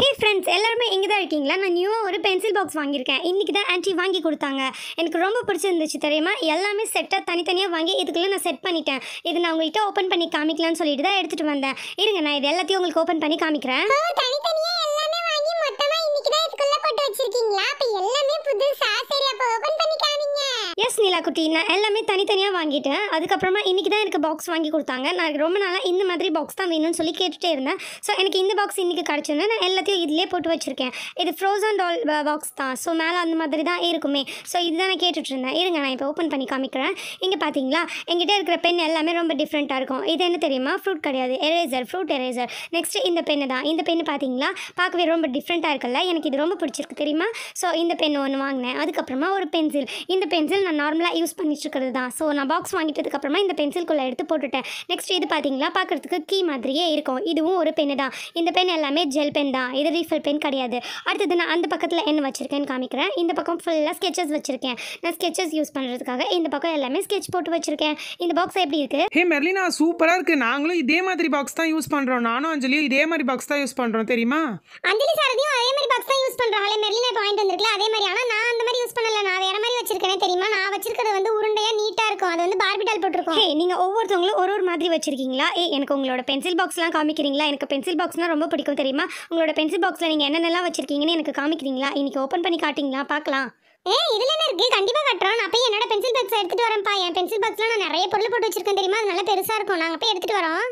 hey friends எல்லாருமே இங்கே தான் இருக்கீங்களா நான் நியூவாக ஒரு பென்சில் பாக்ஸ் வாங்கியிருக்கேன் இன்றைக்கி தான் ஆன்ட்டி வாங்கி கொடுத்தாங்க எனக்கு ரொம்ப பிடிச்சிருந்துச்சு தெரியுமா எல்லாமே செட்டாக தனித்தனியாக வாங்கி இதுக்குள்ளே நான் செட் பண்ணிட்டேன் இது நான் உங்கள்கிட்ட ஓப்பன் பண்ணி காமிக்கலாம்னு சொல்லிட்டு தான் எடுத்துகிட்டு வந்தேன் இருங்க நான் இது எல்லாத்தையும் உங்களுக்கு ஓப்பன் பண்ணி காமிக்கிறேன் இல்லை குட்டி நான் எல்லாமே தனித்தனியாக வாங்கிட்டேன் அதுக்கப்புறமா இன்றைக்கி தான் எனக்கு பாக்ஸ் வாங்கி கொடுத்தாங்க நான் ரொம்ப நாளாக இந்த மாதிரி பாக்ஸ் தான் வேணும்னு சொல்லி கேட்டுகிட்டே இருந்தேன் ஸோ எனக்கு இந்த பாக்ஸ் இன்றைக்கி கிடச்சிருந்தேன் நான் எல்லாத்தையும் இதிலே போட்டு வச்சுருக்கேன் இது ஃப்ரோசன் டால் பாக்ஸ் தான் ஸோ மேலே அந்த மாதிரி தான் இருக்குமே ஸோ இதுதான் நான் கேட்டுட்ருந்தேன் இருங்க நான் இப்போ ஓப்பன் பண்ணி காமிக்கிறேன் இங்கே பார்த்தீங்களா எங்கிட்ட இருக்கிற பென் எல்லாமே ரொம்ப டிஃப்ரெண்ட்டாக இருக்கும் இது என்ன தெரியுமா ஃப்ரூட் கிடையாது எரேசர் ஃப்ரூட் எரேசர் நெக்ஸ்ட்டு இந்த பெண்ணு தான் இந்த பெண்ணு பார்த்தீங்களா பார்க்கவே ரொம்ப டிஃப்ரெண்ட்டாக இருக்குல்ல எனக்கு இது ரொம்ப பிடிச்சிருக்கு தெரியுமா ஸோ இந்த பெண் ஒன்று வாங்கினேன் அதுக்கப்புறமா ஒரு பென்சில் இந்த பென்சில் நான் நார்மலாக நார்மலாக யூஸ் பண்ணிட்டுருக்கிறது தான் ஸோ நான் பாக்ஸ் வாங்கிட்டதுக்கப்புறமா இந்த பென்சில்குள்ளே எடுத்து போட்டுட்டேன் நெக்ஸ்ட் இது பார்த்தீங்களா பார்க்குறதுக்கு கீ மாதிரியே இருக்கும் இதுவும் ஒரு பென்னு தான் இந்த பென் எல்லாமே ஜெல் பென் தான் இது ரீஃபில் பென் கிடையாது அடுத்தது நான் அந்த பக்கத்தில் என்ன வச்சுருக்கேன்னு காமிக்கிறேன் இந்த பக்கம் ஃபுல்லாக ஸ்கெச்சஸ் வச்சுருக்கேன் நான் ஸ்கெச்சஸ் யூஸ் பண்ணுறதுக்காக இந்த பக்கம் எல்லாமே ஸ்கெட்ச் போட்டு வச்சுருக்கேன் இந்த பாக்ஸ் எப்படி இருக்குது ஹே மெர்லினா சூப்பராக இருக்குது நாங்களும் இதே மாதிரி பாக்ஸ் தான் யூஸ் பண்ணுறோம் நானும் அஞ்சலியும் இதே மாதிரி பாக்ஸ் தான் யூஸ் பண்ணுறோம் தெரியுமா அஞ்சலி சாரதியும் அதே மாதிரி பாக்ஸ் தான் யூஸ் பண்ணுறாங்களே மெர்லினா நான் வாங்கிட்டு வந்திருக்கல அதே மாதிரி ஆனால் ஹே நீங்கள் ஒவ்வொருத்தவங்களும் ஒரு ஒரு மாதிரி வச்சிருக்கீங்களா ஏ எனக்கு உங்களோட பென்சில் பாக்ஸ்லாம் காமிக்கிறீங்களா எனக்கு பென்சில் பாக்ஸ்னால் ரொம்ப பிடிக்கும் தெரியுமா உங்களோட பென்சில் பாக்ஸில் நீங்கள் என்னென்னலாம் வச்சிருக்கீங்கன்னு எனக்கு காமிக்கிறீங்களா இன்னைக்கு ஓப்பன் பண்ணி காட்டிங்களா பார்க்கலாம் ஏ இதில் என்ன இருக்குது கண்டிப்பாக காட்டுறோம் நான் போய் என்னோட பென்சில் பாக்ஸ் எடுத்துகிட்டு வரேன்ப்பா என் பென்சில் பாக்ஸ்லாம் நான் நிறைய பொருள் போட்டு வச்சிருக்கேன் தெரியுமா அது நல்லா பெருசாக இருக்கும் நாங்கள் போய் எடுத்துகிட்டு வரோம்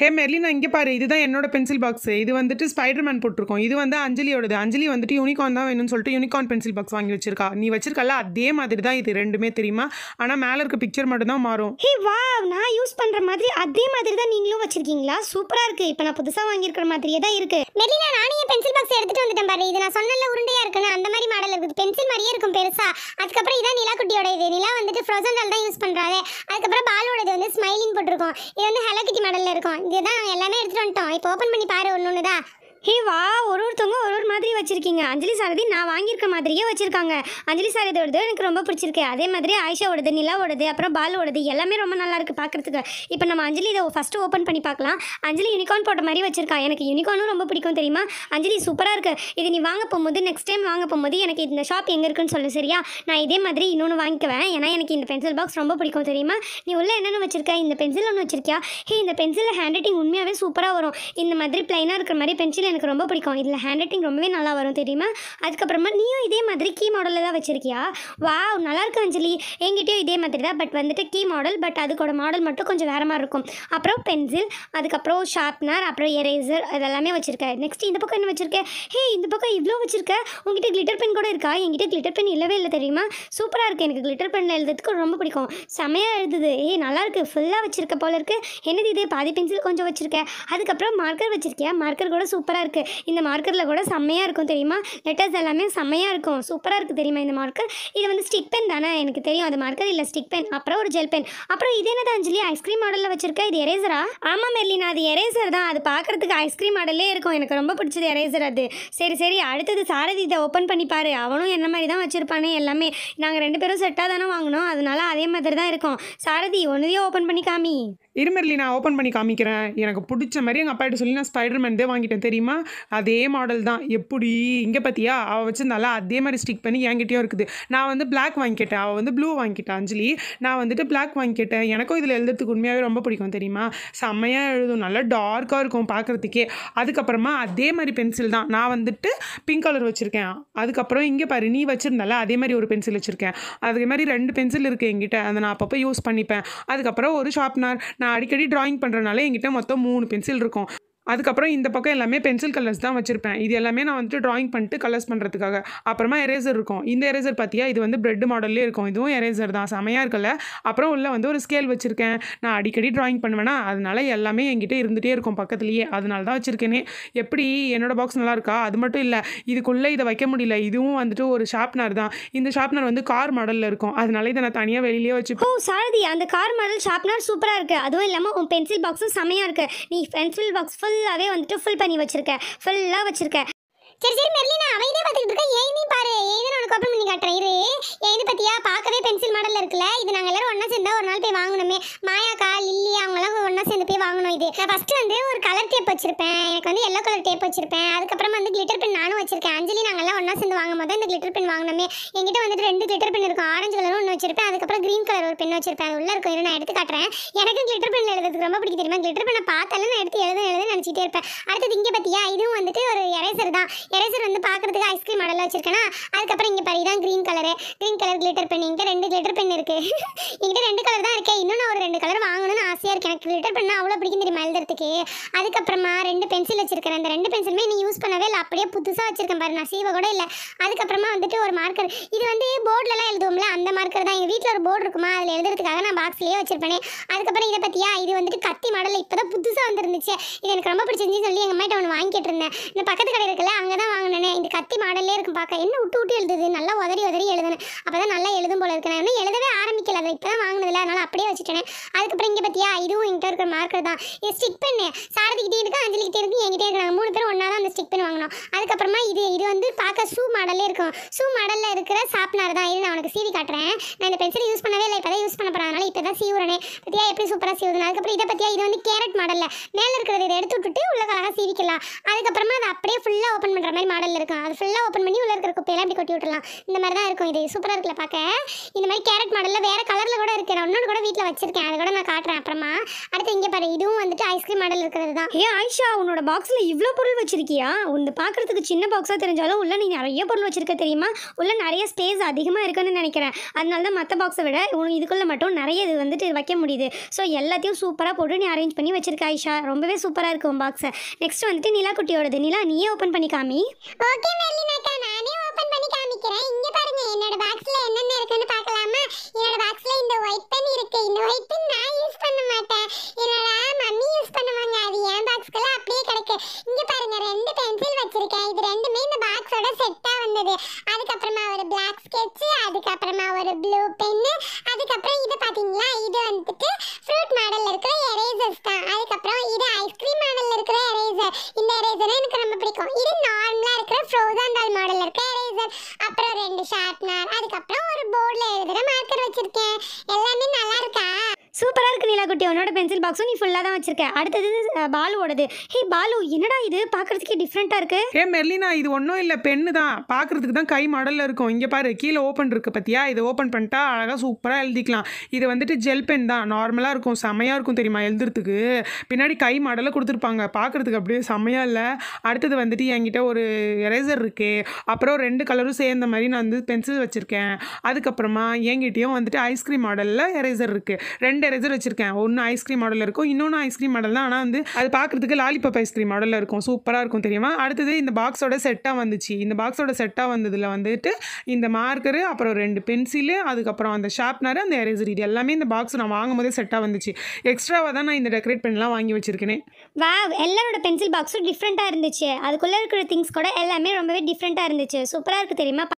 ஹே மெர்லி நான் இங்கே பாரு இதுதான் என்னோட பென்சில் பாக்ஸ் இது வந்துட்டு ஸ்பைடர்மேன் போட்டிருக்கோம் இது வந்து அஞ்சலியோடது அஞ்சலி வந்துட்டு யூனிகார்ன் தான் வேணும்னு சொல்லிட்டு யூனிகார்ன் பென்சில் பாக்ஸ் வாங்கி வச்சிருக்கா நீ வச்சிருக்கல அதே மாதிரி தான் இது ரெண்டுமே தெரியுமா ஆனால் மேலே இருக்க பிக்சர் மட்டும் தான் மாறும் ஹே வா நான் யூஸ் பண்ணுற மாதிரி அதே மாதிரி தான் நீங்களும் வச்சிருக்கீங்களா சூப்பராக இருக்கு இப்போ நான் புதுசாக வாங்கியிருக்கிற மாதிரியே தான் இருக்கு மெர்லி நான் நானே பென்சில் பாக்ஸ் எடுத்துட்டு வந்துட்டேன் பாரு இது நான் சொன்னல உருண்டையா இருக்குன்னு அந்த மாதிரி மாடல் இருக்குது பென்சில் மாதிரியே இருக்கும் பெருசா அதுக்கப்புறம் இதான் நிலா குட்டியோட இது நிலா வந்துட்டு ஃப்ரோசன் தான் யூஸ் பண்ணுறாங்க அதுக்கப்புறம் பாலோடது வந்து ஸ்மைலிங் போட்டிருக்கோம் இது வந்து ஹலோ கிட்டி மாடலில் இருக்கும் இதுதான் எல்லாமே எடுத்துகிட்டு வந்துட்டோம் இப்போ ஓப்பன் பண்ணி பாரு ஒன்று ஒன்று தான் ஹே வா ஒரு ஒருத்தவங்க ஒரு ஒரு மாதிரி வச்சுருக்கீங்க அஞ்சலி சாரதி நான் வாங்கியிருக்க மாதிரியே வச்சுருக்காங்க அஞ்சலி சாரதியோடது எனக்கு ரொம்ப பிடிச்சிருக்கு அதே மாதிரி ஆயிஷா ஓடுது நிலா ஓடுது அப்புறம் பாலோடது எல்லாமே ரொம்ப நல்லாயிருக்கு பார்க்குறதுக்கு இப்போ நம்ம அஞ்சலி இதை ஃபஸ்ட்டு ஓப்பன் பண்ணி பார்க்கலாம் அஞ்சலி யூனிகார்ன் போட்ட மாதிரி வச்சுருக்கா எனக்கு யூனிகார்னும் ரொம்ப பிடிக்கும் தெரியுமா அஞ்சலி சூப்பராக இருக்குது இது நீ வாங்க போகும்போது நெக்ஸ்ட் டைம் வாங்க போகும்போது எனக்கு இந்த ஷாப் எங்கே இருக்குன்னு சொல்லு சரியா நான் இதே மாதிரி இன்னொன்று வாங்கிக்குவேன் ஏன்னா எனக்கு இந்த பென்சில் பாக்ஸ் ரொம்ப பிடிக்கும் தெரியுமா நீ உள்ளே என்னென்ன வச்சிருக்க இந்த பென்சில் ஒன்று வச்சிருக்கியா ஹே இந்த பென்சிலில் ஹேண்ட் ரைட்டிங் உண்மையாகவே சூப்பராக வரும் இந்த மாதிரி பிளைனாக இருக்கிற மாதிரி பென்சில் எனக்கு எனக்கு ரொம்ப பிடிக்கும் இதில் ஹேண்ட் ரைட்டிங் ரொம்பவே நல்லா வரும் தெரியுமா அதுக்கப்புறமா நீயும் இதே மாதிரி கீ மாடலில் தான் வச்சுருக்கியா வா நல்லாயிருக்கு அஞ்சலி என்கிட்டயும் இதே மாதிரி தான் பட் வந்துட்டு கீ மாடல் பட் அதுக்கோட மாடல் மட்டும் கொஞ்சம் வேறு மாதிரி இருக்கும் அப்புறம் பென்சில் அதுக்கப்புறம் ஷார்ப்னர் அப்புறம் எரேசர் இதெல்லாமே வச்சுருக்கேன் நெக்ஸ்ட் இந்த பக்கம் என்ன வச்சுருக்கேன் ஹே இந்த பக்கம் இவ்வளோ வச்சுருக்கேன் உங்ககிட்ட கிளிட்டர் பென் கூட இருக்கா என்கிட்ட கிளிட்டர் பென் இல்லவே இல்லை தெரியுமா சூப்பராக இருக்குது எனக்கு கிளிட்டர் பென்ல எழுதுறதுக்கு ரொம்ப பிடிக்கும் செமையாக எழுதுது ஏ நல்லாயிருக்கு ஃபுல்லாக வச்சுருக்க போல இருக்குது என்னது இது பாதி பென்சில் கொஞ்சம் வச்சுருக்கேன் அதுக்கப்புறம் மார்க்கர் வச்சுருக்கேன் மார்க்கர் கூட சூப்பராக இருக்குது இந்த மார்க்கரில் கூட செம்மையாக இருக்கும் தெரியுமா லெட்டர்ஸ் எல்லாமே செம்மையாக இருக்கும் சூப்பராக இருக்குது தெரியுமா இந்த மார்க்கர் இது வந்து ஸ்டிக் பென் தானே எனக்கு தெரியும் அது மார்க்கர் இல்லை ஸ்டிக் பென் அப்புறம் ஒரு ஜெல் பென் அப்புறம் இது என்னது அஞ்சலி ஐஸ்கிரீம் மாடலில் வச்சுருக்கேன் இது எரேசரா ஆமாம் மெர்லினா அது எரேசர் தான் அது பார்க்குறதுக்கு ஐஸ்கிரீம் மாடலே இருக்கும் எனக்கு ரொம்ப பிடிச்சது எரேசர் அது சரி சரி அடுத்தது சாரதி இதை ஓப்பன் பண்ணிப்பார் அவனும் என்ன மாதிரி தான் வச்சுருப்பானே எல்லாமே நாங்கள் ரெண்டு பேரும் செட்டாக தானே வாங்கினோம் அதனால அதே மாதிரி தான் இருக்கும் சாரதி ஒன்றையே ஓப்பன் பண்ணி காமி இருமரலி நான் ஓப்பன் பண்ணி காமிக்கிறேன் எனக்கு பிடிச்ச மாதிரி எங்கள் அப்பாட்ட சொல்லி நான் ஸ்பைடர்மேன் தான் வாங்கிட்டேன் தெரியுமா அதே மாடல் தான் எப்படி இங்கே பார்த்தியா அவள் வச்சுருந்தால அதே மாதிரி ஸ்டிக் பண்ணி என்கிட்டயும் இருக்குது நான் வந்து பிளாக் வாங்கிக்கிட்டேன் அவள் வந்து ப்ளூ வாங்கிக்கிட்டான் அஞ்சலி நான் வந்துட்டு பிளாக் வாங்கிக்கிட்டேன் எனக்கும் இதில் எழுதுறதுக்கு உண்மையாகவே ரொம்ப பிடிக்கும் தெரியுமா செம்மையாக எழுதும் நல்லா டார்க்காக இருக்கும் பார்க்குறதுக்கே அதுக்கப்புறமா அதே மாதிரி பென்சில் தான் நான் வந்துட்டு பிங்க் கலர் வச்சுருக்கேன் அதுக்கப்புறம் இங்கே பாரு நீ வச்சுருந்தால அதே மாதிரி ஒரு பென்சில் வச்சுருக்கேன் அதே மாதிரி ரெண்டு பென்சில் இருக்குது எங்கிட்ட அதை நான் அப்பப்போ யூஸ் பண்ணிப்பேன் அதுக்கப்புறம் ஒரு ஷார்ப்னர் நான் நான் அடிக்கடி ட்ராயிங் பண்ணுறதுனால என்கிட்ட மொத்தம் மூணு பென்சில் இருக்கும் அதுக்கப்புறம் இந்த பக்கம் எல்லாமே பென்சில் கலர்ஸ் தான் வச்சுருப்பேன் இது எல்லாமே நான் வந்துட்டு ட்ராயிங் பண்ணிட்டு கலர்ஸ் பண்ணுறதுக்காக அப்புறமா எரேசர் இருக்கும் இந்த எரேசர் பார்த்தியா இது வந்து பிரெட் மாடல்லே இருக்கும் இதுவும் எரேசர் தான் செமையாக இருக்கல அப்புறம் உள்ளே வந்து ஒரு ஸ்கேல் வச்சுருக்கேன் நான் அடிக்கடி ட்ராயிங் பண்ணுவேன்னா அதனால எல்லாமே என்கிட்ட இருந்துகிட்டே இருக்கும் பக்கத்துலேயே அதனால தான் வச்சுருக்கேனே எப்படி என்னோடய பாக்ஸ் நல்லாயிருக்கா அது மட்டும் இல்லை இதுக்குள்ளே இதை வைக்க முடியல இதுவும் வந்துட்டு ஒரு ஷார்ப்னர் தான் இந்த ஷார்ப்னர் வந்து கார் மாடலில் இருக்கும் அதனால இதை நான் தனியாக வெளியிலே வச்சுப்போம் சாரதி அந்த கார் மாடல் ஷார்ப்னர் சூப்பராக இருக்குது அதுவும் இல்லாமல் உன் பென்சில் பாக்ஸும் செமையாக இருக்குது நீ பென்சில் பாக்ஸ் ஃபுல் ஃபுல்லாகவே வந்துட்டு ஃபுல் பண்ணி வச்சுருக்கேன் ஃபுல்லாக வச்சுருக்கேன் சரி சரி மெர்லினா அவையிலே பார்த்துட்டு இருக்க இருக்கா ஏன் பாரு ஏன் நான் கோப்பம் பண்ணி காட்டுறேன் இரு ஏன் பத்தியா பார்க்கவே பென்சில் மாடல்ல இருக்குல்ல இது நாங்க எல்லாரும் ஒண்ணா சேர்ந்தா ஒரு நாள் போய் வாங்கணுமே மாயாக்கா லில்லி அவங்களாம் ஒண்ணா சேர்ந்து போய் வாங்கணும் இது நான் ஃபர்ஸ்ட் வந்து ஒரு கலர் டேப் வச்சிருப்பேன் எனக்கு வந்து எல்லோ கலர் டேப் வச்சிருப்பேன் அதுக்கப்புறம் வந்து கிளிட்டர் பென் நானும் வச்சிருக்கேன் அஞ்சலி எல்லாம் ஒன்றா சேர்ந்து வாங்கும் போது அந்த கிளிட்டர் பென் வாங்கணுமே என்கிட்ட வந்துட்டு ரெண்டு கிளிட்டர் பென் இருக்கும் ஆரஞ்சு கலரும் ஒன்று வச்சிருப்பேன் அதுக்கப்புறம் கிரீன் கலர் ஒரு பென் வச்சிருப்பேன் அது உள்ள இருக்கும் இரு நான் எடுத்து காட்டுறேன் எனக்கு கிளிட்டர் பென் எழுதுறதுக்கு ரொம்ப பிடிக்கும் தெரியுமா கிளிட்டர் பெண்ணை பார்த்தாலும் நான் எடுத்து எழுத எழுத நினைச்சிட்டே இருப்பேன் அடுத்தது இங்கே பார்த்தியா இதுவும் வந்துட்டு ஒரு எரேசர் தான் எரேசர் வந்து பார்க்குறதுக்கு ஐஸ்கிரீம் அடலாக வச்சிருக்கேன்னா அதுக்கப்புறம் இங்கே பாரு இதான் green colour green colour glitter pen என்கிட்ட ரெண்டு கிளிட்டர் பெண் இருக்குது என்கிட்ட ரெண்டு கலர் தான் இருக்கே இன்னும் ஒரு ரெண்டு கலர் வாங்கணும்னு ஆசையாக இருக்கு எனக்கு கிளிட்டர் பென்னா அவ்வளோ பிடிக்கும் தெரியுமா எழுதுறதுக்கு அதுக்கப்புறமா ரெண்டு பென்சில் வச்சிருக்கிறேன் அந்த ரெண்டு பென்சிலுமே நீ யூஸ் பண்ணவே இல்லை அப்படியே புதுசாக வச்சிருக்கேன் பாரு நான் சீவை கூட இல்லை அதுக்கப்புறமா வந்துட்டு ஒரு மார்க்கர் இது வந்து போர்டிலலாம் எழுதுவோம்ல அந்த மார்க்கர் தான் எங்கள் வீட்டில் ஒரு போர்டு இருக்குமா அதில் எழுதுறதுக்காக நான் பாக்ஸ்லேயே வச்சிருப்பேன் அதுக்கப்புறம் இதை பற்றியா இது வந்துட்டு கத்தி மாடல் இப்போ தான் புதுசாக வந்துருந்துச்சு இது எனக்கு ரொம்ப பிடிச்சிருந்துச்சு சொல்லி எங்கள் அம்மாட்ட ஒன்று வாங்கிட்டு இருந்தேன் இந்த பக்கத்து கடை இருக்குல்ல அங்கே தான் வாங்கினேனே இந்த கத்தி மாடல்லே இருக்கும் பார்க்க என்ன விட்டு விட்டு எழுதுது நல்லா உதறி உதறி எழுதுனேன் அப்போ தான் நல்லா எழுதும் போல இருக்கேன் நான் எழுதவே ஆரம்பிக்கல அதை இப்போ தான் வாங்கினதில்ல அதனால் அப்படியே வச்சுட்டேன் அதுக்கப்புறம் இங்கே பார்த்தியா இதுவும் என்கிட்ட இருக்கிற மார்க்கர் தான் இது ஸ்டிக் பெண்ணு சாரதிக்கிட்டே இருக்கு அஞ்சலிக்கிட்டே இருக்கு என்கிட்டே இருக்கிறாங்க மூணு பேரும் ஒன்றா தான் அந்த ஸ்டிக் பெண் வாங்கினோம் அதுக்கப்புறமா இது இது வந்து பார்க்க ஷூ மாடலே இருக்கும் ஷூ மாடலில் இருக்கிற ஷார்ப்னர் தான் இது நான் உனக்கு சீவி காட்டுறேன் நான் இந்த பென்சில் யூஸ் பண்ணவே இல்லை இப்போ யூஸ் பண்ண போகிறேன் அதனால் இப்போ தான் சீவுறேன் பற்றியா எப்படி சூப்பராக சீவுது அதுக்கப்புறம் இதை பற்றியா இது வந்து கேரட் மாடலில் மேலே இருக்கிறது இதை எடுத்து விட்டுட்டு உள்ள கலாக சீவிக்கலாம் அதுக்கப்புறமா அதை அப்படியே ஃபுல்லாக ஓப்பன் பண்ணுற மாதிரி மாடலில் இருக்கும் அது ஃபுல்லாக ஓப்பன் பண்ணி உள்ள இருக்கிற குப்பையெல்லாம் அப்படி கொட்டி விட்டுலாம் இந்த மாதிரி தான் இருக்கும் இது சூப்பராக இருக்குல்ல பார்க்க இந்த மாதிரி கேரட் மாடலில் வேறு கலரில் கூட இருக்குது நான் இன்னொன்று கூட வீட்டில் வச்சிருக்கேன் அதை கூட நான் காட்டுறேன் அப்புறமா அடுத்து இங்கே பாரு இதுவும் வந்துட்டு ஐஸ்கிரீம் மாடல் இருக்கிறது தான் ஏ ஆயிஷா உன்னோட பாக்ஸில் இவ்வளோ பொருள் வச்சிருக்கியா உன் பார்க்குறதுக்கு சின்ன பாக்ஸாக தெரிஞ்சாலும் உள்ளே நீ நிறைய பொருள் வச்சுருக்க தெரியுமா உள்ளே நிறைய ஸ்பேஸ் அதிகமாக இருக்குன்னு நினைக்கிறேன் அதனால தான் மற்ற பாக்ஸை விட உனக்கு இதுக்குள்ளே மட்டும் நிறைய இது வந்துட்டு வைக்க முடியுது ஸோ எல்லாத்தையும் சூப்பராக போட்டு நீ அரேஞ்ச் பண்ணி வச்சிருக்க ஐஷா ரொம்பவே சூப்பராக இருக்கும் உன் பாக்ஸை நெக்ஸ்ட் வந்துட்டு நிலா குட்டியோடது நிலா நீயே ஓப்பன் பண்ணி காமி ஓகே நானே ஓப்பன் பண்ணி காமிக்கிறேன் இங்கே பாருங்க என்னோட பாக்ஸில் என்னென்ன இருக்குன்னு பார்க்கலாமா என்னோட பாக்ஸில் இந்த ஒயிட் பென் இருக்கு இந்த ஒயிட் பாக்ஸோட செட்டாக வந்தது அதுக்கப்புறமா ஒரு பிளாக் ஸ்கெட்சு அதுக்கப்புறமா ஒரு ப்ளூ பென்னு அதுக்கப்புறம் இது பார்த்தீங்களா இது வந்துட்டு ஃப்ரூட் மாடலில் இருக்கிற எரேசர்ஸ் தான் அதுக்கப்புறம் இது ஐஸ்கிரீம் மாடலில் இருக்கிற எரேசர் இந்த எரேசர் எனக்கு ரொம்ப பிடிக்கும் இது நார்மலாக இருக்கிற ஃப்ரோசான் டால் மாடலில் இருக்கிற எரேசர் குட்டி உன்னோட பென்சில் பாக்ஸும் நீ ஃபுல்லாக தான் வச்சிருக்க அடுத்தது பாலுவோடது ஹே பாலு என்னடா இது பார்க்கறதுக்கே டிஃப்ரெண்ட்டாக இருக்கு ஹே மெர்லினா இது ஒன்றும் இல்லை பெண்ணு தான் பார்க்குறதுக்கு தான் கை மாடலில் இருக்கும் இங்கே பாரு கீழே ஓப்பன் இருக்குது பற்றியா இதை ஓப்பன் பண்ணிட்டா அழகாக சூப்பராக எழுதிக்கலாம் இது வந்துட்டு ஜெல் பென் தான் நார்மலாக இருக்கும் செமையாக இருக்கும் தெரியுமா எழுதுறதுக்கு பின்னாடி கை மாடலில் கொடுத்துருப்பாங்க பார்க்கறதுக்கு அப்படியே செம்மையாக இல்லை அடுத்தது வந்துட்டு என்கிட்ட ஒரு எரேசர் இருக்குது அப்புறம் ரெண்டு கலரும் சேர்ந்த மாதிரி நான் வந்து பென்சில் வச்சுருக்கேன் அதுக்கப்புறமா என்கிட்டயும் வந்துட்டு ஐஸ்கிரீம் மாடலில் எரேசர் இருக்குது ரெண்டு எரேசர் வச்சுருக்கேன் ஒன்று ஐஸ்கிரீம் மாடலில் இருக்கும் இன்னொன்று ஐஸ்கிரீம் மாடல் தான் ஆனால் வந்து அது பார்க்குறதுக்கு லாலிபப் ஐஸ்கிரீம் மாடலில் இருக்கும் சூப்பராக இருக்கும் தெரியுமா அடுத்தது இந்த பாக்ஸோட செட்டாக வந்துச்சு இந்த பாக்ஸோட செட்டாக வந்ததில் வந்துட்டு இந்த மார்க்கரு அப்புறம் ரெண்டு பென்சிலு அதுக்கப்புறம் அந்த ஷார்ப்னர் அந்த எரேசர் இது எல்லாமே இந்த பாக்ஸ் நான் வாங்கும் போதே செட்டாக வந்துச்சு எக்ஸ்ட்ராவாக தான் நான் இந்த டெக்கரேட் பண்ணலாம் வாங்கி வச்சிருக்கேன் வா எல்லாரோட பென்சில் பாக்ஸும் டிஃப்ரெண்ட்டாக இருந்துச்சு அதுக்குள்ளே இருக்கிற திங்ஸ் கூட எல்லாமே ரொம்பவே டிஃப்ரெண்ட்டாக இருந்துச்சு சூப்பராக இருக்குது தெரியுமா